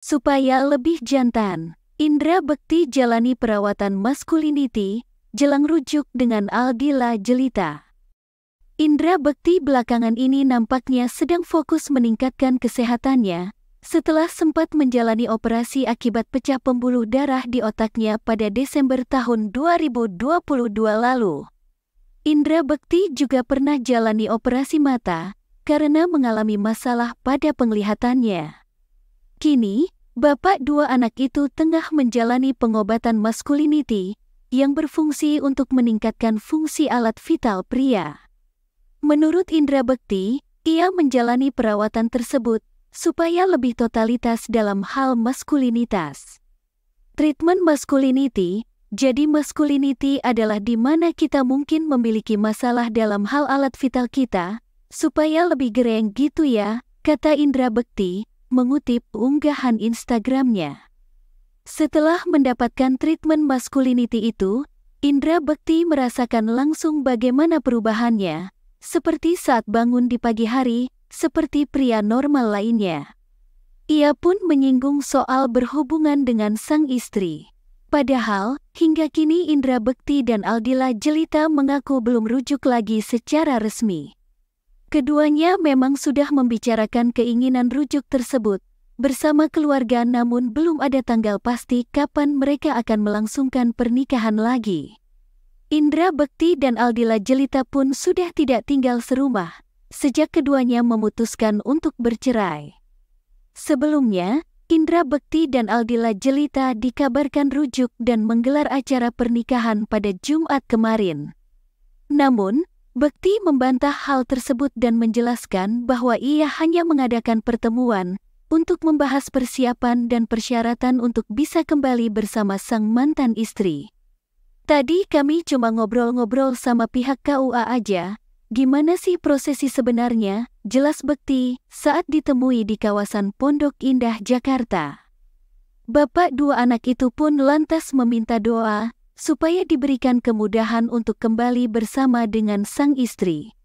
Supaya lebih jantan, Indra Bekti jalani perawatan maskuliniti jelang rujuk dengan Aldila Jelita. Indra Bekti belakangan ini nampaknya sedang fokus meningkatkan kesehatannya, setelah sempat menjalani operasi akibat pecah pembuluh darah di otaknya pada Desember tahun 2022 lalu. Indra Bekti juga pernah jalani operasi mata, karena mengalami masalah pada penglihatannya. Kini, bapak dua anak itu tengah menjalani pengobatan masculinity yang berfungsi untuk meningkatkan fungsi alat vital pria. Menurut Indra Bekti, ia menjalani perawatan tersebut supaya lebih totalitas dalam hal maskulinitas. Treatment masculinity jadi masculinity adalah di mana kita mungkin memiliki masalah dalam hal alat vital kita, supaya lebih gereng gitu ya, kata Indra Bekti, mengutip unggahan Instagramnya. Setelah mendapatkan treatment masculinity itu, Indra Bekti merasakan langsung bagaimana perubahannya, seperti saat bangun di pagi hari, seperti pria normal lainnya. Ia pun menyinggung soal berhubungan dengan sang istri. Padahal, hingga kini Indra Bekti dan Aldila Jelita mengaku belum rujuk lagi secara resmi. Keduanya memang sudah membicarakan keinginan rujuk tersebut bersama keluarga namun belum ada tanggal pasti kapan mereka akan melangsungkan pernikahan lagi. Indra Bekti dan Aldila Jelita pun sudah tidak tinggal serumah sejak keduanya memutuskan untuk bercerai. Sebelumnya, Indra Bekti dan Aldila Jelita dikabarkan rujuk dan menggelar acara pernikahan pada Jumat kemarin. Namun, Bekti membantah hal tersebut dan menjelaskan bahwa ia hanya mengadakan pertemuan untuk membahas persiapan dan persyaratan untuk bisa kembali bersama sang mantan istri. Tadi kami cuma ngobrol-ngobrol sama pihak KUA aja, gimana sih prosesi sebenarnya, jelas Bekti saat ditemui di kawasan Pondok Indah, Jakarta. Bapak dua anak itu pun lantas meminta doa supaya diberikan kemudahan untuk kembali bersama dengan sang istri.